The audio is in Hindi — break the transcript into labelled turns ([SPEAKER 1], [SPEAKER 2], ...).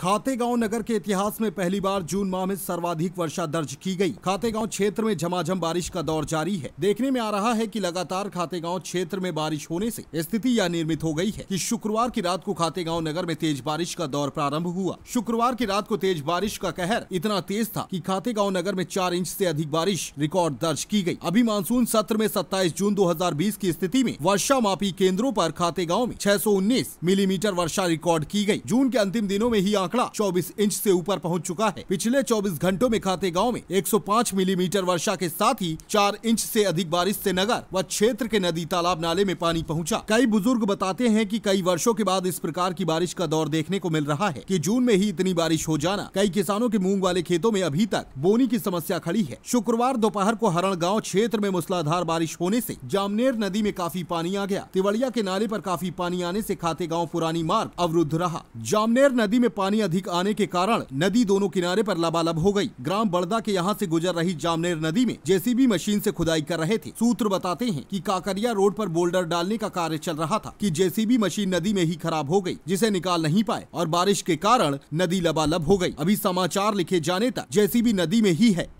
[SPEAKER 1] खातेगांव नगर के इतिहास में पहली बार जून माह में सर्वाधिक वर्षा दर्ज की गई। खातेगांव क्षेत्र में झमाझम बारिश का दौर जारी है देखने में आ रहा है कि लगातार खातेगांव क्षेत्र में बारिश होने से स्थिति यह निर्मित हो गई है कि शुक्रवार की रात को खातेगांव नगर में तेज बारिश का दौर प्रारंभ हुआ शुक्रवार की रात को तेज बारिश का कहर इतना तेज था की खातेगांव नगर में चार इंच ऐसी अधिक बारिश रिकॉर्ड दर्ज की गयी अभी मानसून सत्र में सत्ताईस जून दो की स्थिति में वर्षा मापी केंद्रों आरोप खातेगाँव में छह मिलीमीटर वर्षा रिकॉर्ड की गयी जून के अंतिम दिनों में ही आंकड़ा 24 इंच से ऊपर पहुंच चुका है पिछले 24 घंटों में खाते गांव में 105 मिलीमीटर वर्षा के साथ ही 4 इंच से अधिक बारिश से नगर व क्षेत्र के नदी तालाब नाले में पानी पहुंचा। कई बुजुर्ग बताते हैं कि कई वर्षों के बाद इस प्रकार की बारिश का दौर देखने को मिल रहा है कि जून में ही इतनी बारिश हो जाना कई किसानों के मूंग वाले खेतों में अभी तक बोनी की समस्या खड़ी है शुक्रवार दोपहर को हरण गाँव क्षेत्र में मूसलाधार बारिश होने ऐसी जामनेर नदी में काफी पानी आ गया तिवड़िया के नाले आरोप काफी पानी आने ऐसी खाते गाँव पुरानी मार्ग अवरुद्ध रहा जामनेर नदी में पानी पानी अधिक आने के कारण नदी दोनों किनारे पर लबालब हो गई। ग्राम बड़दा के यहाँ से गुजर रही जामनेर नदी में जेसीबी मशीन से खुदाई कर रहे थे सूत्र बताते हैं कि काकरिया रोड पर बोल्डर डालने का कार्य चल रहा था कि जेसीबी मशीन नदी में ही खराब हो गई जिसे निकाल नहीं पाए और बारिश के कारण नदी लबालब हो गयी अभी समाचार लिखे जाने तक जेसीबी नदी में ही है